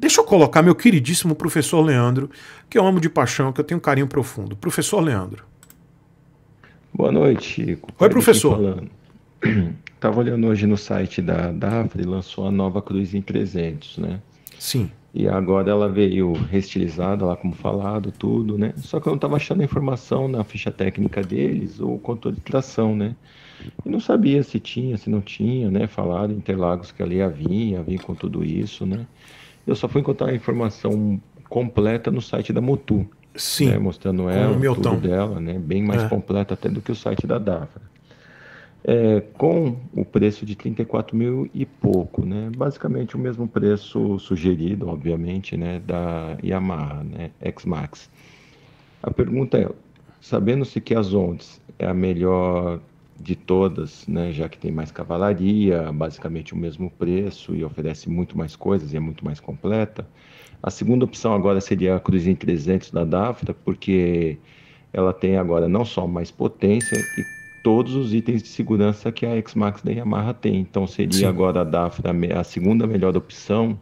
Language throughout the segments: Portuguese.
Deixa eu colocar meu queridíssimo professor Leandro, que eu amo de paixão, que eu tenho um carinho profundo. Professor Leandro. Boa noite, Chico. Oi, professor. Estava olhando hoje no site da DAFRE, lançou a nova Cruz em 300, né? Sim. E agora ela veio restilizada lá, como falado, tudo, né? Só que eu não estava achando a informação na ficha técnica deles, ou controle de tração, né? E não sabia se tinha, se não tinha, né? Falaram Interlagos que ali ia vir, ia vir com tudo isso, né? Eu só fui encontrar a informação completa no site da Motu. Sim. Né, mostrando ela, o tudo dela, né? Bem mais é. completa até do que o site da Dafra. É, com o preço de 34 mil e pouco, né? Basicamente o mesmo preço sugerido, obviamente, né? Da Yamaha, né? X-Max. A pergunta é, sabendo-se que a Zondes é a melhor de todas, né, já que tem mais cavalaria, basicamente o mesmo preço e oferece muito mais coisas e é muito mais completa. A segunda opção agora seria a Cruzeiro 300 da Dafra, porque ela tem agora não só mais potência e todos os itens de segurança que a X-Max da Yamaha tem. Então seria Sim. agora a Dafra a segunda melhor opção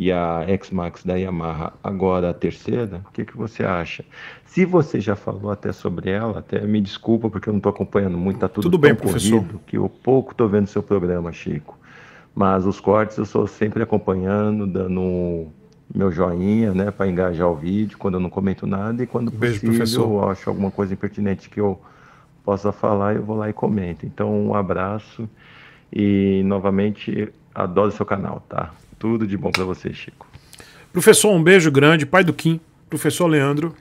e a X-Max da Yamaha, agora a terceira, o que, que você acha? Se você já falou até sobre ela, até me desculpa porque eu não estou acompanhando muito, tá tudo, tudo bem, professor. que eu pouco estou vendo seu programa, Chico. Mas os cortes eu estou sempre acompanhando, dando meu joinha, né, para engajar o vídeo quando eu não comento nada e quando Beijo, possível professor. eu acho alguma coisa impertinente que eu possa falar, eu vou lá e comento. Então, um abraço e novamente adoro seu canal, tá? Tudo de bom para você, Chico. Professor, um beijo grande, pai do Kim, professor Leandro,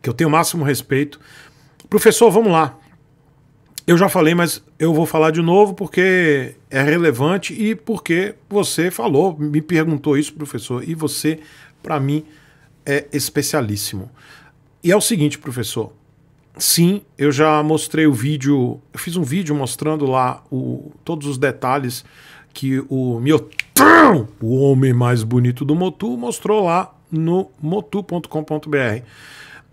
que eu tenho o máximo respeito. Professor, vamos lá. Eu já falei, mas eu vou falar de novo porque é relevante e porque você falou, me perguntou isso, professor, e você, para mim, é especialíssimo. E é o seguinte, professor. Sim, eu já mostrei o vídeo, eu fiz um vídeo mostrando lá o, todos os detalhes que o o homem mais bonito do Motu mostrou lá no motu.com.br.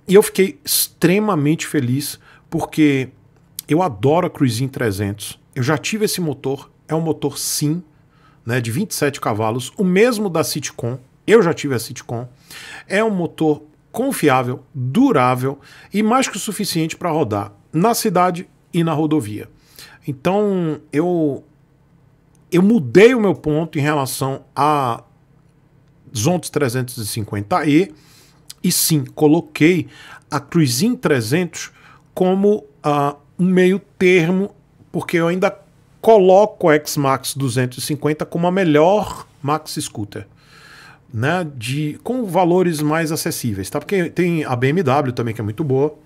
E eu fiquei extremamente feliz porque eu adoro a Cruisin 300. Eu já tive esse motor, é um motor sim, né, de 27 cavalos, o mesmo da Citicon. Eu já tive a Citicon. É um motor confiável, durável e mais que o suficiente para rodar na cidade e na rodovia. Então, eu eu mudei o meu ponto em relação a Zontos 350E e sim, coloquei a Cruisin 300 como uh, um meio termo, porque eu ainda coloco a X-Max 250 como a melhor Max Scooter. Né, de, com valores mais acessíveis, tá? Porque tem a BMW também que é muito boa,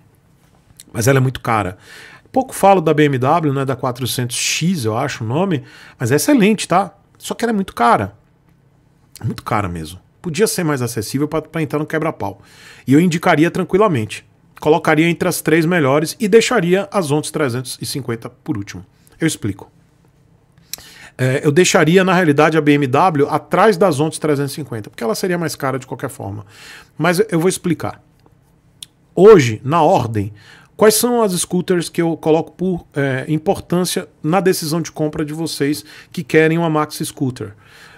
mas ela é muito cara. Pouco falo da BMW, né, da 400X, eu acho o nome, mas é excelente, tá? Só que ela é muito cara. Muito cara mesmo. Podia ser mais acessível para entrar no quebra-pau. E eu indicaria tranquilamente. Colocaria entre as três melhores e deixaria as Ontes 350 por último. Eu explico. É, eu deixaria, na realidade, a BMW atrás das Ontes 350, porque ela seria mais cara de qualquer forma. Mas eu vou explicar. Hoje, na ordem, Quais são as scooters que eu coloco por é, importância na decisão de compra de vocês que querem uma Max Scooter?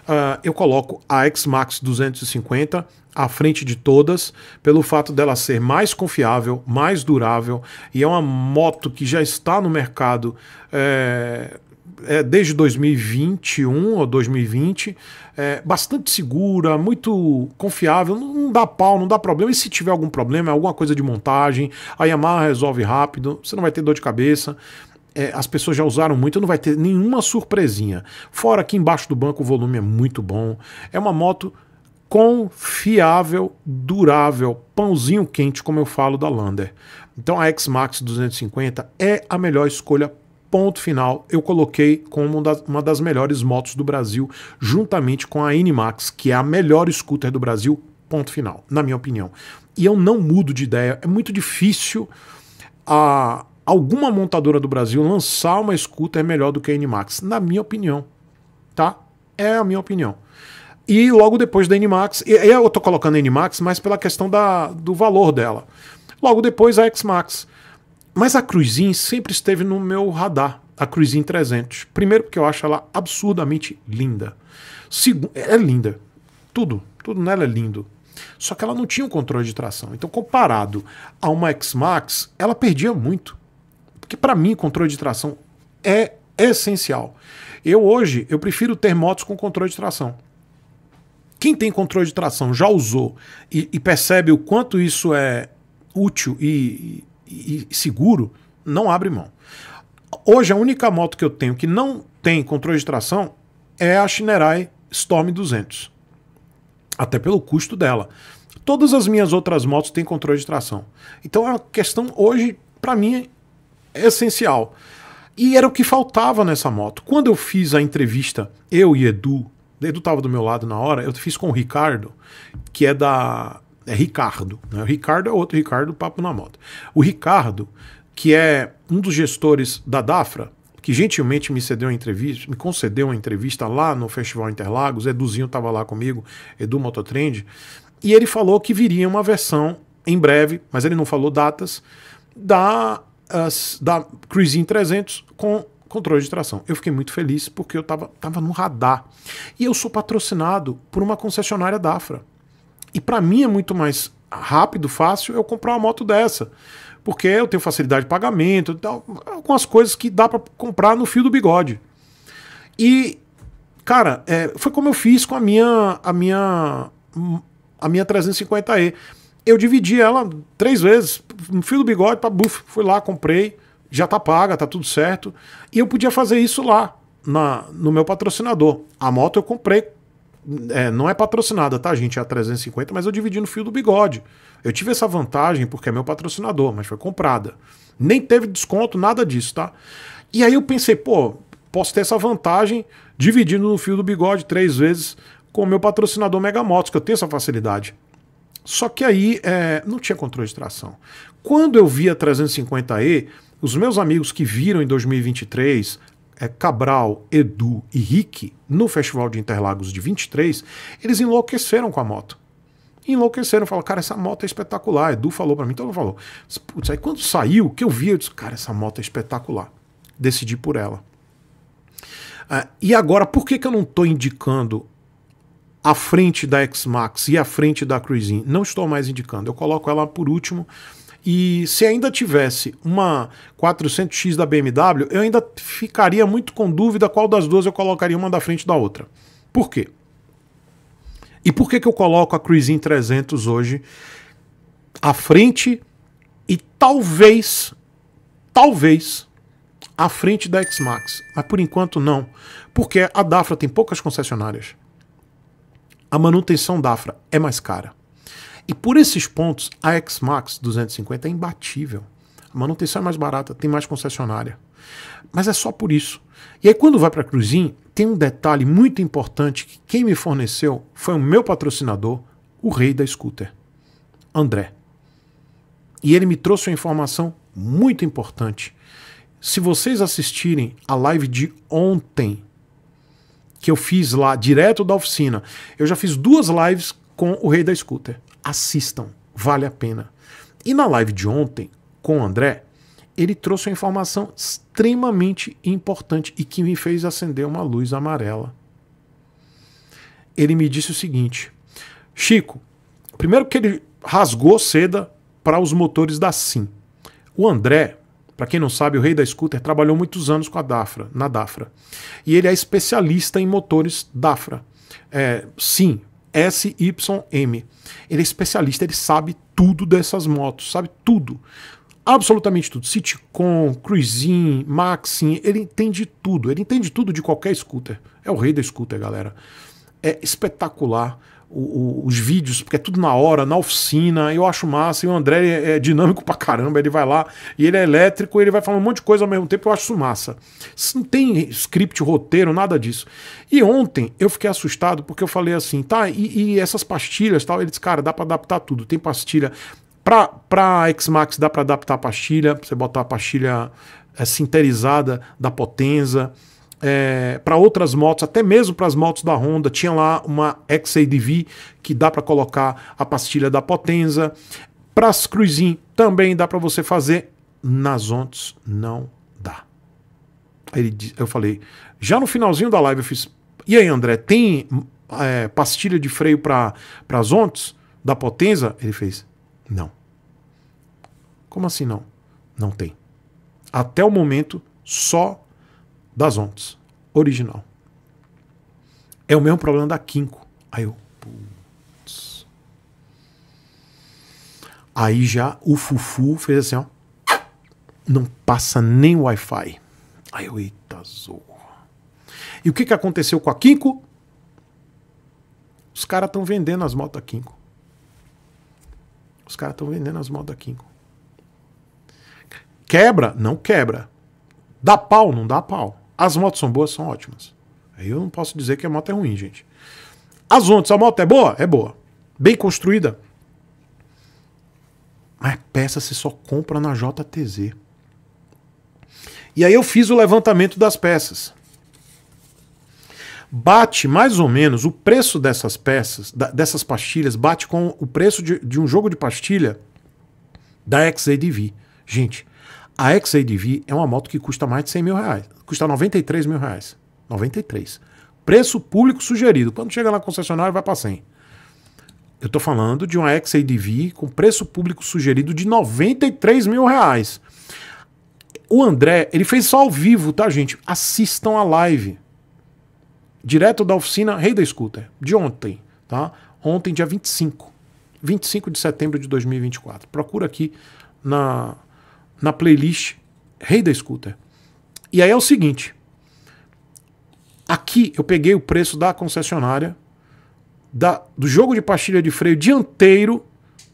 Uh, eu coloco a X-Max 250 à frente de todas, pelo fato dela ser mais confiável, mais durável e é uma moto que já está no mercado é, é, desde 2021 ou 2020, é, bastante segura, muito confiável, não, não dá pau, não dá problema. E se tiver algum problema, alguma coisa de montagem, a Yamaha resolve rápido, você não vai ter dor de cabeça. É, as pessoas já usaram muito, não vai ter nenhuma surpresinha. Fora que embaixo do banco o volume é muito bom. É uma moto confiável, durável, pãozinho quente, como eu falo da Lander. Então a X-Max 250 é a melhor escolha Ponto final, eu coloquei como uma das melhores motos do Brasil, juntamente com a N-Max, que é a melhor scooter do Brasil, ponto final, na minha opinião. E eu não mudo de ideia, é muito difícil a alguma montadora do Brasil lançar uma scooter melhor do que a N-Max, na minha opinião, tá? É a minha opinião. E logo depois da N-Max, eu tô colocando a N-Max, mas pela questão da, do valor dela. Logo depois a X-Max. Mas a Cruisin sempre esteve no meu radar, a Cruisin 300. Primeiro porque eu acho ela absurdamente linda. Segundo, é linda. Tudo, tudo nela é lindo. Só que ela não tinha um controle de tração. Então, comparado a uma X-Max, ela perdia muito. Porque para mim, controle de tração é essencial. Eu hoje, eu prefiro ter motos com controle de tração. Quem tem controle de tração já usou e, e percebe o quanto isso é útil e, e seguro, não abre mão. Hoje a única moto que eu tenho que não tem controle de tração é a Shinerai Storm 200. Até pelo custo dela. Todas as minhas outras motos têm controle de tração. Então é uma questão hoje para mim é essencial. E era o que faltava nessa moto. Quando eu fiz a entrevista, eu e Edu, Edu estava do meu lado na hora, eu fiz com o Ricardo, que é da é Ricardo. Né? O Ricardo é outro Ricardo Papo na Moto. O Ricardo, que é um dos gestores da Dafra, que gentilmente me cedeu uma entrevista, me concedeu uma entrevista lá no Festival Interlagos, Eduzinho estava lá comigo, Edu Mototrend, e ele falou que viria uma versão em breve, mas ele não falou datas, da, as, da Cruisin 300 com controle de tração. Eu fiquei muito feliz porque eu estava tava no radar. E eu sou patrocinado por uma concessionária Dafra. E para mim é muito mais rápido, fácil eu comprar uma moto dessa. Porque eu tenho facilidade de pagamento, algumas coisas que dá para comprar no fio do bigode. E, cara, é, foi como eu fiz com a minha, a minha, a minha 350e. Eu dividi ela três vezes, no fio do bigode, para buf, fui lá, comprei, já tá paga, tá tudo certo. E eu podia fazer isso lá, na, no meu patrocinador. A moto eu comprei é, não é patrocinada, tá, gente? É a 350, mas eu dividi no fio do bigode. Eu tive essa vantagem porque é meu patrocinador, mas foi comprada. Nem teve desconto, nada disso, tá? E aí eu pensei, pô, posso ter essa vantagem dividindo no fio do bigode três vezes com o meu patrocinador Mega Motos, que eu tenho essa facilidade. Só que aí é, não tinha controle de tração. Quando eu vi a 350e, os meus amigos que viram em 2023 é, Cabral, Edu e Rick no Festival de Interlagos de 23, eles enlouqueceram com a moto. Enlouqueceram, falaram, cara, essa moto é espetacular. Edu falou para mim, todo mundo falou. Putz, aí quando saiu, que eu vi, eu disse, cara, essa moto é espetacular. Decidi por ela. Ah, e agora, por que, que eu não estou indicando a frente da X-Max e a frente da Cruisin? Não estou mais indicando. Eu coloco ela por último e se ainda tivesse uma 400X da BMW, eu ainda ficaria muito com dúvida qual das duas eu colocaria uma da frente da outra. Por quê? E por que, que eu coloco a Cruisin 300 hoje à frente e talvez, talvez, à frente da X-Max? Mas por enquanto não, porque a Dafra tem poucas concessionárias. A manutenção Dafra é mais cara. E por esses pontos, a X-Max 250 é imbatível. A manutenção é mais barata, tem mais concessionária. Mas é só por isso. E aí, quando vai para a Cruzin, tem um detalhe muito importante que quem me forneceu foi o meu patrocinador, o rei da scooter, André. E ele me trouxe uma informação muito importante. Se vocês assistirem a live de ontem, que eu fiz lá direto da oficina, eu já fiz duas lives com o rei da scooter assistam, vale a pena. E na live de ontem, com o André, ele trouxe uma informação extremamente importante e que me fez acender uma luz amarela. Ele me disse o seguinte: Chico, primeiro que ele rasgou seda para os motores da Sim. O André, para quem não sabe, o rei da scooter trabalhou muitos anos com a Dafra, na Dafra. E ele é especialista em motores Dafra. É, sim, SYM. Ele é especialista, ele sabe tudo dessas motos, sabe tudo. Absolutamente tudo. Citicon, Cruisin, maxin ele entende tudo. Ele entende tudo de qualquer scooter. É o rei da scooter, galera. É espetacular o, o, os vídeos, porque é tudo na hora, na oficina, eu acho massa. E o André é, é dinâmico pra caramba, ele vai lá e ele é elétrico, ele vai falando um monte de coisa ao mesmo tempo, eu acho isso massa. não tem script, roteiro, nada disso. E ontem eu fiquei assustado porque eu falei assim, tá, e, e essas pastilhas tal? Ele disse, cara, dá pra adaptar tudo. Tem pastilha. Pra, pra Max dá pra adaptar a pastilha, você botar a pastilha é, sinterizada da Potenza é, para outras motos, até mesmo para as motos da Honda, tinha lá uma XADV que dá para colocar a pastilha da Potenza. Para as Cruisin também dá para você fazer, nas Ontos não dá. Aí eu falei, já no finalzinho da live eu fiz, e aí André, tem é, pastilha de freio para as Ontos da Potenza? Ele fez, não. Como assim não? Não tem. Até o momento, só das ontes. original. É o mesmo problema da Kinko. Aí eu, putz. Aí já o Fufu fez assim, ó. Não passa nem Wi-Fi. Aí eu, eita zoa. E o que, que aconteceu com a Kinko? Os caras estão vendendo as motos da Kinko. Os caras estão vendendo as motos da Kinko. Quebra? Não quebra. Dá pau? Não dá pau. As motos são boas, são ótimas. Aí eu não posso dizer que a moto é ruim, gente. As ondas, a moto é boa? É boa. Bem construída? Mas peça se só compra na JTZ. E aí eu fiz o levantamento das peças. Bate mais ou menos o preço dessas peças, dessas pastilhas, bate com o preço de, de um jogo de pastilha da XADV. Gente, a XADV é uma moto que custa mais de 100 mil reais custa 93 mil reais. 93. Preço público sugerido. Quando chega na concessionária, vai para 100. Eu estou falando de uma XADV com preço público sugerido de 93 mil reais. O André, ele fez só ao vivo, tá, gente? Assistam a live. Direto da oficina Rei da Scooter, de ontem, tá? Ontem, dia 25. 25 de setembro de 2024. Procura aqui na, na playlist Rei da Scooter. E aí é o seguinte: aqui eu peguei o preço da concessionária da, do jogo de pastilha de freio dianteiro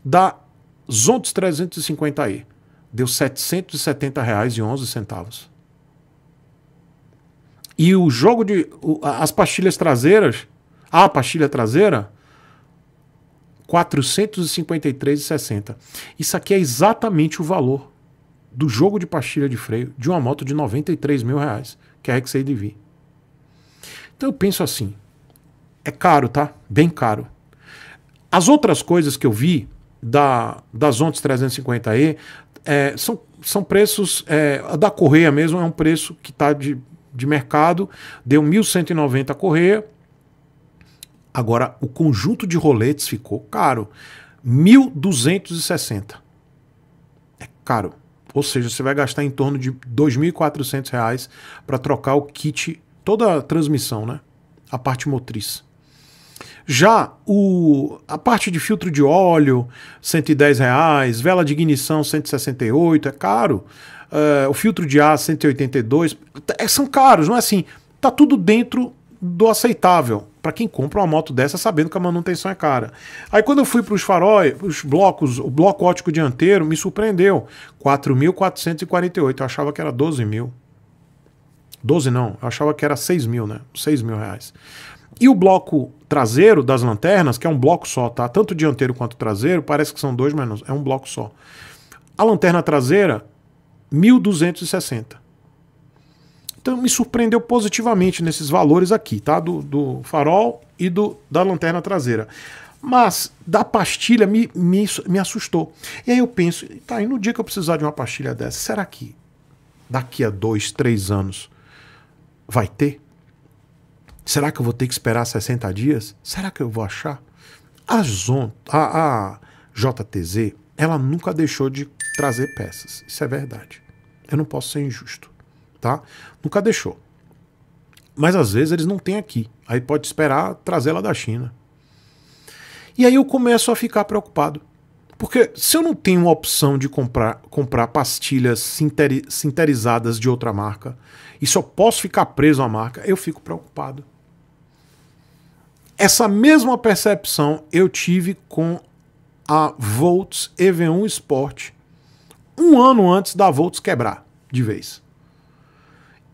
da Zontos 350i. Deu R$ 770,11. E o jogo de. As pastilhas traseiras. A pastilha traseira. 453,60. Isso aqui é exatamente o valor do jogo de pastilha de freio de uma moto de 93 mil reais, que é a X-ADV. Então eu penso assim, é caro, tá? Bem caro. As outras coisas que eu vi da, das Ontes 350E é, são, são preços, é, a da correia mesmo é um preço que está de, de mercado, deu 1.190 a correia, agora o conjunto de roletes ficou caro, 1.260. É caro ou seja, você vai gastar em torno de R$ 2.400 para trocar o kit, toda a transmissão, né? A parte motriz. Já o, a parte de filtro de óleo, R$ reais, vela de ignição, 168,00, é caro. Uh, o filtro de ar, 182, é, são caros, não é assim. Tá tudo dentro do aceitável para quem compra uma moto dessa sabendo que a manutenção é cara. Aí quando eu fui para os faróis, os blocos, o bloco ótico dianteiro me surpreendeu. 4.448, eu achava que era 12 mil. 12 não, eu achava que era 6 mil, né? 6 mil reais. E o bloco traseiro das lanternas, que é um bloco só, tá? Tanto dianteiro quanto traseiro, parece que são dois, mas não, é um bloco só. A lanterna traseira, 1.260. Então me surpreendeu positivamente nesses valores aqui, tá? Do, do farol e do da lanterna traseira. Mas da pastilha me, me, me assustou. E aí eu penso, tá, e no dia que eu precisar de uma pastilha dessa, será que daqui a dois, três anos vai ter? Será que eu vou ter que esperar 60 dias? Será que eu vou achar? A, Zon, a, a JTZ, ela nunca deixou de trazer peças. Isso é verdade. Eu não posso ser injusto tá? Nunca deixou. Mas às vezes eles não têm aqui. Aí pode esperar trazer la da China. E aí eu começo a ficar preocupado. Porque se eu não tenho uma opção de comprar, comprar pastilhas sinteri sinterizadas de outra marca e só posso ficar preso à marca, eu fico preocupado. Essa mesma percepção eu tive com a Volts EV1 Sport um ano antes da Volts quebrar de vez.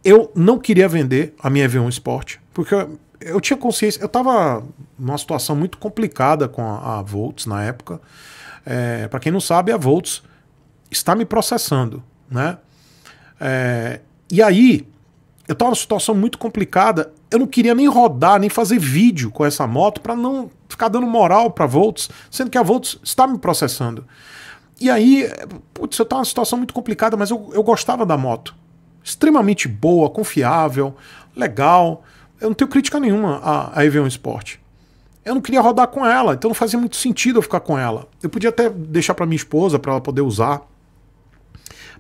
Eu não queria vender a minha V1 Sport, porque eu, eu tinha consciência, eu estava numa situação muito complicada com a, a Volts na época. É, Para quem não sabe, a Volts está me processando, né? É, e aí, eu estava numa situação muito complicada. Eu não queria nem rodar, nem fazer vídeo com essa moto para não ficar dando moral para Volts, sendo que a Volts está me processando. E aí, putz, eu estava numa situação muito complicada, mas eu, eu gostava da moto extremamente boa, confiável, legal. Eu não tenho crítica nenhuma à, EV1 Sport. Eu não queria rodar com ela, então não fazia muito sentido eu ficar com ela. Eu podia até deixar para minha esposa, para ela poder usar.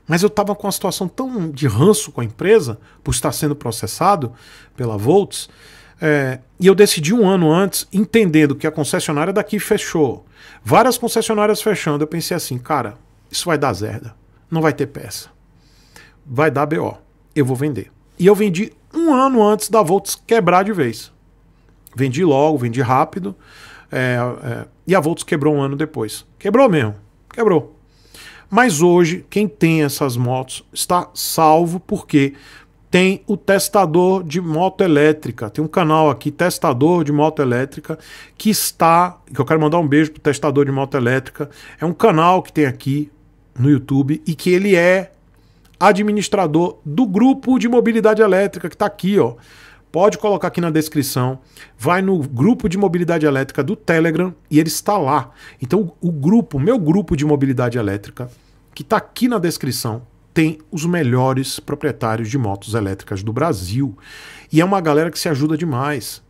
Mas eu estava com uma situação tão de ranço com a empresa, por estar sendo processado pela Volts, é, e eu decidi um ano antes, entendendo que a concessionária daqui fechou, várias concessionárias fechando, eu pensei assim, cara, isso vai dar zerda, não vai ter peça vai dar BO, eu vou vender. E eu vendi um ano antes da Volts quebrar de vez. Vendi logo, vendi rápido. É, é, e a Volts quebrou um ano depois. Quebrou mesmo, quebrou. Mas hoje, quem tem essas motos está salvo porque tem o testador de moto elétrica. Tem um canal aqui, testador de moto elétrica, que está. Que eu quero mandar um beijo pro testador de moto elétrica. É um canal que tem aqui no YouTube e que ele é administrador do grupo de mobilidade elétrica que está aqui, ó. Pode colocar aqui na descrição. Vai no grupo de mobilidade elétrica do Telegram e ele está lá. Então, o grupo, meu grupo de mobilidade elétrica, que está aqui na descrição, tem os melhores proprietários de motos elétricas do Brasil. E é uma galera que se ajuda demais.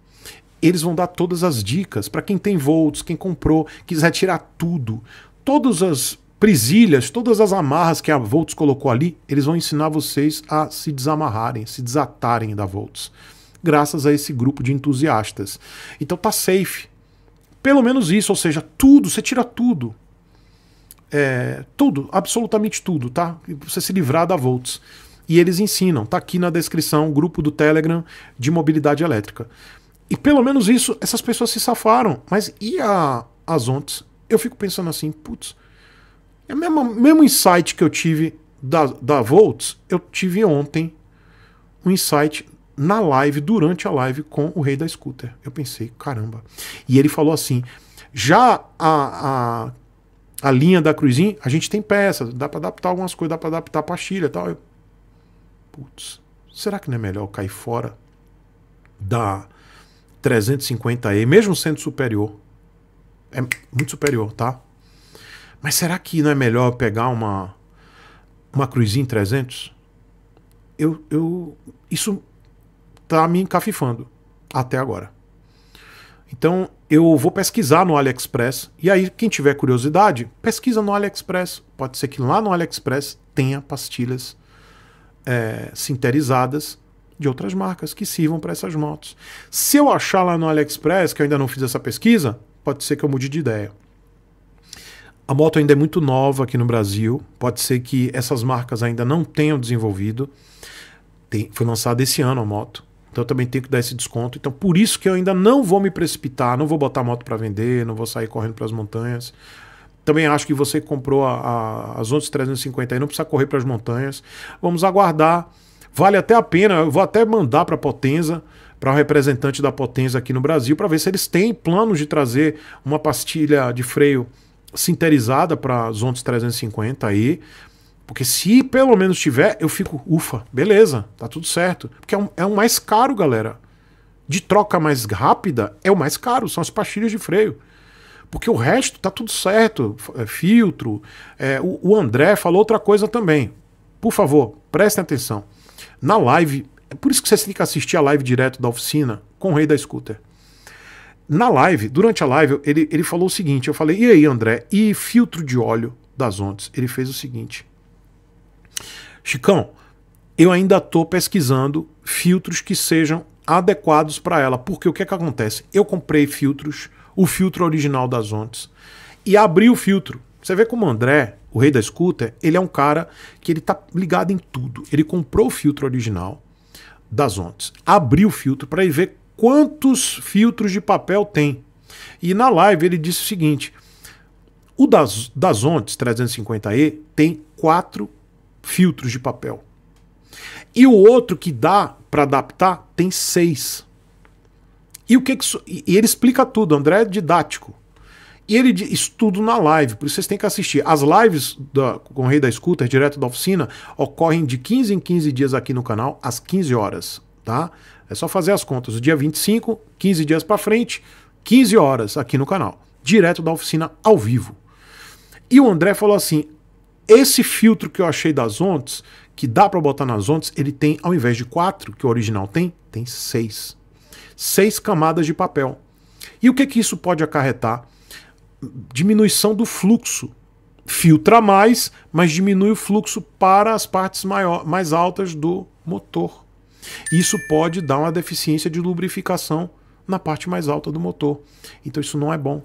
Eles vão dar todas as dicas para quem tem volts, quem comprou, quiser tirar tudo. Todas as prisilhas, todas as amarras que a Volts colocou ali, eles vão ensinar vocês a se desamarrarem, se desatarem da Volts, graças a esse grupo de entusiastas. Então tá safe. Pelo menos isso, ou seja, tudo, você tira tudo. É, tudo, absolutamente tudo, tá? Você se livrar da Volts. E eles ensinam, tá aqui na descrição, grupo do Telegram de mobilidade elétrica. E pelo menos isso, essas pessoas se safaram. Mas e a, as ontes, Eu fico pensando assim, putz, é o mesmo, mesmo insight que eu tive da, da Volts, eu tive ontem um insight na live, durante a live com o rei da scooter. Eu pensei, caramba. E ele falou assim: já a, a, a linha da Cruzinha, a gente tem peças, dá para adaptar algumas coisas, dá para adaptar pastilha e tal. Eu, putz, será que não é melhor eu cair fora da 350E, mesmo sendo superior? É muito superior, tá? Mas será que não é melhor pegar uma, uma cruzinha 300? Eu, eu, isso tá me encafifando até agora. Então eu vou pesquisar no AliExpress e aí quem tiver curiosidade pesquisa no AliExpress. Pode ser que lá no AliExpress tenha pastilhas é, sinterizadas de outras marcas que sirvam para essas motos. Se eu achar lá no AliExpress que eu ainda não fiz essa pesquisa, pode ser que eu mude de ideia. A moto ainda é muito nova aqui no Brasil, pode ser que essas marcas ainda não tenham desenvolvido. Tem, foi lançada esse ano a moto, então eu também tenho que dar esse desconto. Então por isso que eu ainda não vou me precipitar, não vou botar a moto para vender, não vou sair correndo para as montanhas. Também acho que você comprou a, a, as 11.350 e não precisa correr para as montanhas. Vamos aguardar. Vale até a pena, eu vou até mandar para a Potenza para o um representante da Potenza aqui no Brasil, para ver se eles têm planos de trazer uma pastilha de freio sinterizada para Zontes 350 aí. Porque se pelo menos tiver, eu fico, ufa, beleza, tá tudo certo. Porque é, um, é o mais caro, galera. De troca mais rápida, é o mais caro, são as pastilhas de freio. Porque o resto tá tudo certo, é, filtro. É, o, o André falou outra coisa também. Por favor, prestem atenção. Na live, é por isso que você tem que assistir a live direto da oficina com o Rei da Scooter na live, durante a live, ele, ele falou o seguinte: eu falei, e aí, André, e filtro de óleo das ondas? Ele fez o seguinte: Chicão, eu ainda estou pesquisando filtros que sejam adequados para ela, porque o que é que acontece? Eu comprei filtros, o filtro original das ondas, e abri o filtro. Você vê como o André, o rei da scooter, ele é um cara que ele tá ligado em tudo. Ele comprou o filtro original das ondas, abriu o filtro para ele ver quantos filtros de papel tem. E na live ele disse o seguinte: o das, das Ontes 350E tem quatro filtros de papel. E o outro que dá para adaptar tem seis. E o que, que so... e ele explica tudo, André é didático. E ele diz tudo na live, por isso vocês têm que assistir. As lives da, com o Rei da Scooter, direto da oficina, ocorrem de 15 em 15 dias aqui no canal, às 15 horas, tá? É só fazer as contas. Dia 25, 15 dias para frente, 15 horas aqui no canal, direto da oficina ao vivo. E o André falou assim: esse filtro que eu achei das ondas, que dá para botar nas ondas, ele tem, ao invés de quatro, que o original tem, tem seis. Seis camadas de papel. E o que, que isso pode acarretar? Diminuição do fluxo. Filtra mais, mas diminui o fluxo para as partes maior, mais altas do motor. Isso pode dar uma deficiência de lubrificação na parte mais alta do motor. Então isso não é bom.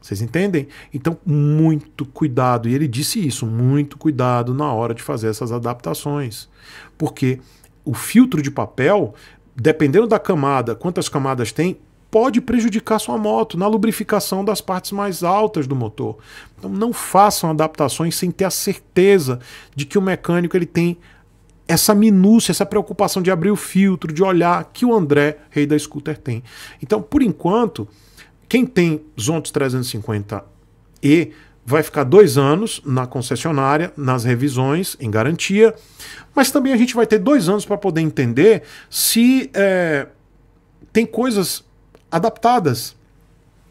Vocês entendem? Então, muito cuidado. E ele disse isso: muito cuidado na hora de fazer essas adaptações. Porque o filtro de papel, dependendo da camada, quantas camadas tem, pode prejudicar sua moto na lubrificação das partes mais altas do motor. Então, não façam adaptações sem ter a certeza de que o mecânico ele tem essa minúcia, essa preocupação de abrir o filtro, de olhar que o André, rei da scooter, tem. Então, por enquanto, quem tem Zontos 350e vai ficar dois anos na concessionária, nas revisões, em garantia, mas também a gente vai ter dois anos para poder entender se é, tem coisas adaptadas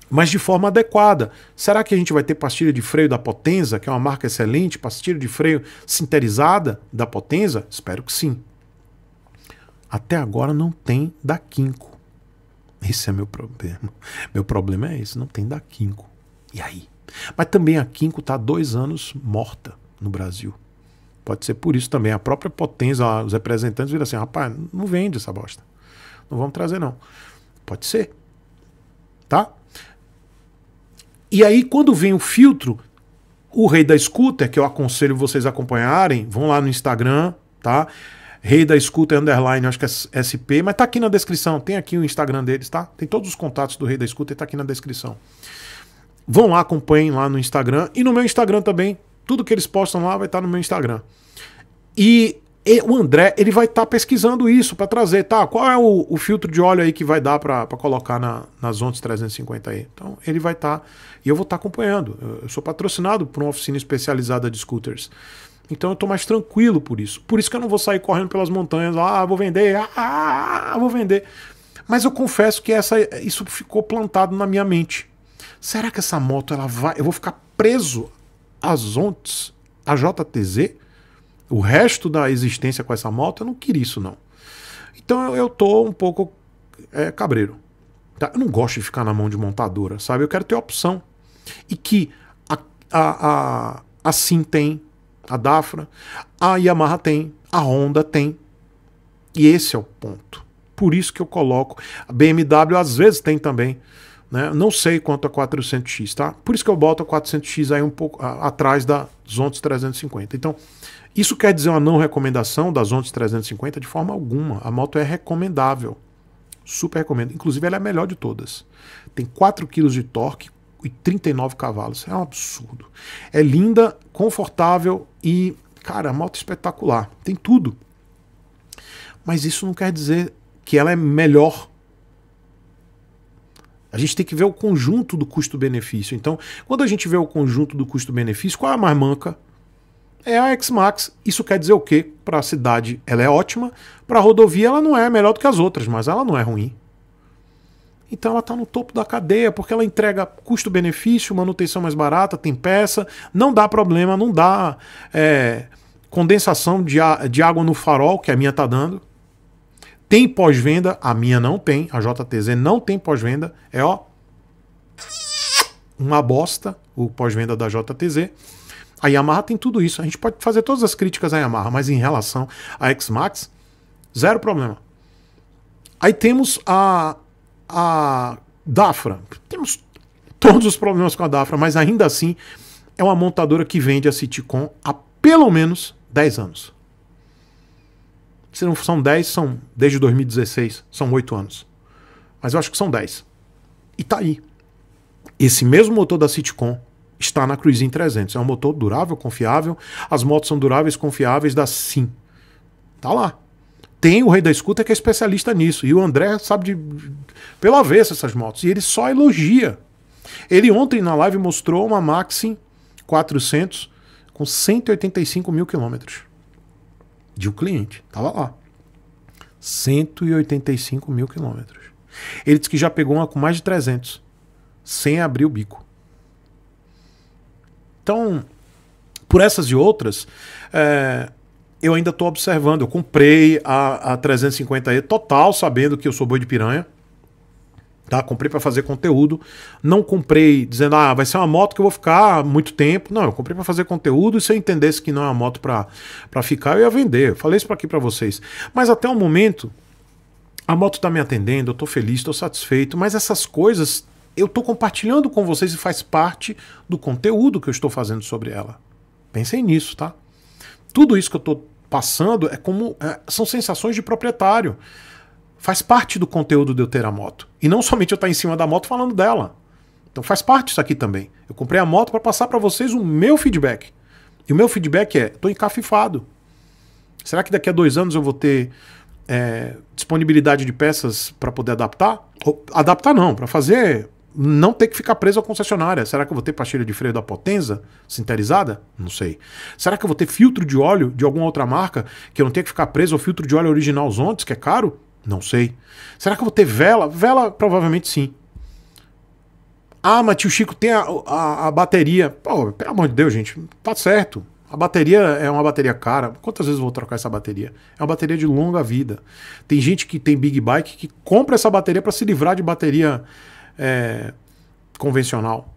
mas de forma adequada. Será que a gente vai ter pastilha de freio da Potenza, que é uma marca excelente, pastilha de freio sinterizada da Potenza? Espero que sim. Até agora não tem da Kinko. Esse é meu problema. Meu problema é esse, não tem da Kinko. E aí? Mas também a Kinko está há dois anos morta no Brasil. Pode ser por isso também. A própria Potenza, os representantes viram assim, rapaz, não vende essa bosta. Não vamos trazer não. Pode ser. Tá? E aí, quando vem o filtro, o Rei da Scooter, que eu aconselho vocês acompanharem, vão lá no Instagram, tá? Rei da Scooter Underline, acho que é SP, mas tá aqui na descrição, tem aqui o Instagram deles, tá? Tem todos os contatos do Rei da Scooter, tá aqui na descrição. Vão lá, acompanhem lá no Instagram e no meu Instagram também. Tudo que eles postam lá vai estar tá no meu Instagram. E o André ele vai estar tá pesquisando isso para trazer, tá? Qual é o, o, filtro de óleo aí que vai dar para colocar na, nas Ondas 350 aí? Então ele vai estar tá, e eu vou estar tá acompanhando. Eu, eu, sou patrocinado por uma oficina especializada de scooters. Então eu estou mais tranquilo por isso. Por isso que eu não vou sair correndo pelas montanhas, ah, vou vender, ah, ah, ah, ah, vou vender. Mas eu confesso que essa, isso ficou plantado na minha mente. Será que essa moto ela vai? Eu vou ficar preso às Ondas, a JTZ? o resto da existência com essa moto, eu não queria isso, não. Então eu, eu tô um pouco é, cabreiro. Tá? Eu não gosto de ficar na mão de montadora, sabe? Eu quero ter opção. E que a, a, a, a Sim tem, a Dafra, a Yamaha tem, a Honda tem. E esse é o ponto. Por isso que eu coloco. A BMW às vezes tem também. Né? Não sei quanto a 400x, tá? Por isso que eu boto a 400x aí um pouco a, atrás da Zontes 350. Então, isso quer dizer uma não recomendação da Zontes 350 de forma alguma. A moto é recomendável. Super recomendo. Inclusive, ela é a melhor de todas. Tem 4 kg de torque e 39 cavalos. É um absurdo. É linda, confortável e, cara, a moto é espetacular. Tem tudo. Mas isso não quer dizer que ela é melhor a gente tem que ver o conjunto do custo-benefício. Então, quando a gente vê o conjunto do custo-benefício, qual é a marmanca? É a X-Max. Isso quer dizer o quê? Para a cidade ela é ótima, para a rodovia ela não é melhor do que as outras, mas ela não é ruim. Então ela está no topo da cadeia, porque ela entrega custo-benefício, manutenção mais barata, tem peça, não dá problema, não dá é, condensação de, de água no farol, que a minha está dando. Tem pós-venda, a minha não tem, a JTZ não tem pós-venda, é ó uma bosta o pós-venda da JTZ. A Yamaha tem tudo isso. A gente pode fazer todas as críticas à Yamaha, mas em relação à X-Max, zero problema. Aí temos a, a Dafra. Temos todos os problemas com a Dafra, mas ainda assim é uma montadora que vende a Citicon há pelo menos 10 anos. Se não são 10, são desde 2016, são 8 anos. Mas eu acho que são 10. E tá aí. Esse mesmo motor da Citicon está na Cruisin 300. É um motor durável, confiável. As motos são duráveis, confiáveis da Sim. Tá lá. Tem o Rei da Escuta que é especialista nisso. E o André sabe de pela vez essas motos. E ele só elogia. Ele ontem na live mostrou uma Maxim 400 com 185 mil quilômetros de um cliente. Tava lá. 185 mil quilômetros. Ele disse que já pegou uma com mais de 300, sem abrir o bico. Então, por essas e outras, é, eu ainda estou observando. Eu comprei a, a 350E total, sabendo que eu sou boi de piranha. Tá? Comprei para fazer conteúdo. Não comprei dizendo, ah, vai ser uma moto que eu vou ficar muito tempo. Não, eu comprei para fazer conteúdo e se eu entendesse que não é uma moto para ficar, eu ia vender. Eu falei isso aqui para vocês. Mas até o momento, a moto está me atendendo, eu estou feliz, estou satisfeito, mas essas coisas eu estou compartilhando com vocês e faz parte do conteúdo que eu estou fazendo sobre ela. Pensem nisso, tá? Tudo isso que eu estou passando é como é, são sensações de proprietário. Faz parte do conteúdo de eu ter a moto. E não somente eu estar em cima da moto falando dela. Então faz parte isso aqui também. Eu comprei a moto para passar para vocês o meu feedback. E o meu feedback é: estou encafifado. Será que daqui a dois anos eu vou ter é, disponibilidade de peças para poder adaptar? Ou, adaptar não, para fazer não ter que ficar preso à concessionária. Será que eu vou ter pastilha de freio da Potenza sinterizada? Não sei. Será que eu vou ter filtro de óleo de alguma outra marca que eu não tenho que ficar preso ao filtro de óleo original Zontes, que é caro? Não sei. Será que eu vou ter vela? Vela, provavelmente sim. Ah, mas tio Chico tem a, a, a bateria. Pô, pelo amor de Deus, gente. Tá certo. A bateria é uma bateria cara. Quantas vezes eu vou trocar essa bateria? É uma bateria de longa vida. Tem gente que tem big bike que compra essa bateria para se livrar de bateria é, convencional.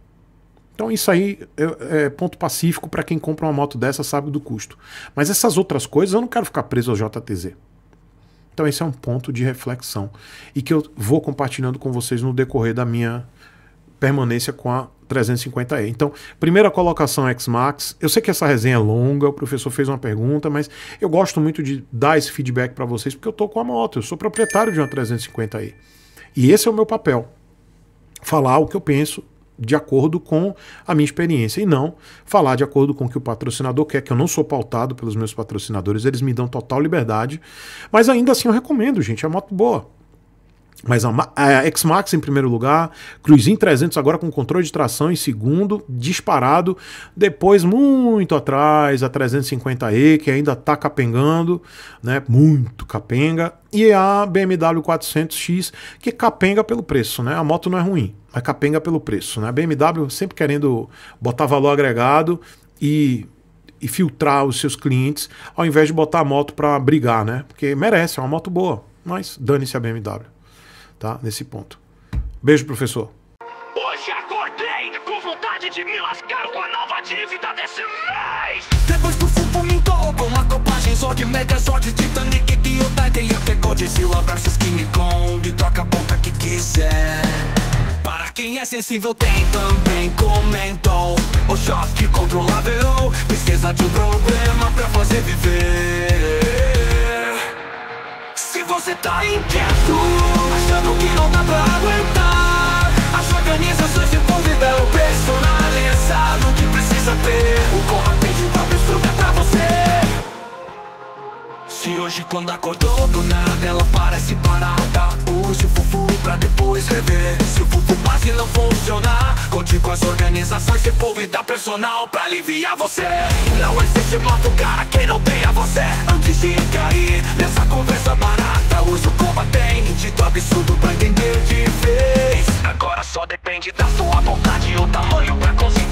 Então isso aí é, é ponto pacífico para quem compra uma moto dessa sabe do custo. Mas essas outras coisas eu não quero ficar preso ao JTZ. Então esse é um ponto de reflexão e que eu vou compartilhando com vocês no decorrer da minha permanência com a 350E. Então, primeira colocação X-Max. Eu sei que essa resenha é longa, o professor fez uma pergunta, mas eu gosto muito de dar esse feedback para vocês porque eu estou com a moto, eu sou proprietário de uma 350E. E esse é o meu papel. Falar o que eu penso de acordo com a minha experiência e não falar de acordo com o que o patrocinador quer, que eu não sou pautado pelos meus patrocinadores, eles me dão total liberdade. Mas ainda assim eu recomendo, gente, é moto boa. Mas a, a X-Max em primeiro lugar, Cruisin 300 agora com controle de tração em segundo, disparado. Depois, muito atrás, a 350e, que ainda tá capengando, né? Muito capenga. E a BMW 400X, que capenga pelo preço, né? A moto não é ruim, mas capenga pelo preço, né? A BMW sempre querendo botar valor agregado e e filtrar os seus clientes, ao invés de botar a moto para brigar, né? Porque merece, é uma moto boa, mas dane-se a BMW tá? Nesse ponto. Beijo, professor. Hoje acordei com vontade de me lascar com a nova dívida desse mês. Depois do fumo me com uma copagem só de mega sorte, Titanic, Diodaiden e até Godzilla versus King Kong. Troca a ponta que quiser. Para quem é sensível tem também comentou O choque controlável Precisa de um problema pra fazer viver você tá inquieto Achando que não dá pra aguentar As organizações de convidam personalizado é que precisa ter O tem de próprio instrumento pra você Se hoje quando acordou do nada ela parece parada Use o fufu pra depois rever Se o fufu base não funcionar Conte com as organizações se convidar personal pra aliviar você Não existe moto cara que não tenha você Antes de cair nessa conversa barata caos combatente do absurdo pra entender de vez Agora só depende da sua vontade e o tamanho pra conseguir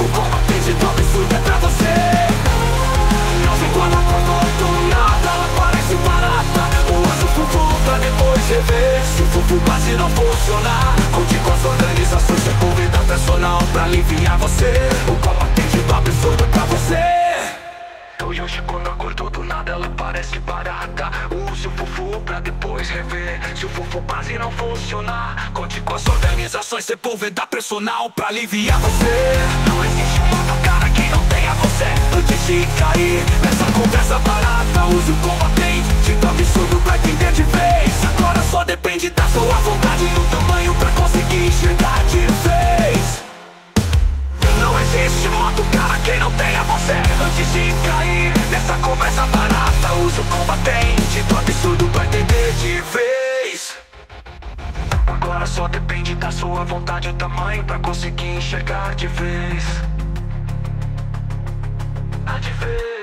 O copo finge todo e suga pra você Não sei quando acordou do nada Ela parece barata O anjo fufu pra depois rever Se o fufu base não funcionar Conte com as organizações Você convida personal é pra aliviar você O copo finge todo e suga pra você então hoje quando acordou do nada, ela parece barata Use o fufu pra depois rever Se o fufu base não funcionar Conte com as organizações Sepulveda Personal pra aliviar você Não existe uma cara que não tenha você Antes de cair nessa conversa barata Use o combatente, de dá absurdo pra entender de vez Agora só depende da sua vontade E do tamanho pra conseguir enxergar de vez existe voto cara quem não tem a é você Antes de cair nessa conversa barata Uso combatente do absurdo pra entender de vez Agora só depende da sua vontade e tamanho Pra conseguir enxergar de vez A ah, de vez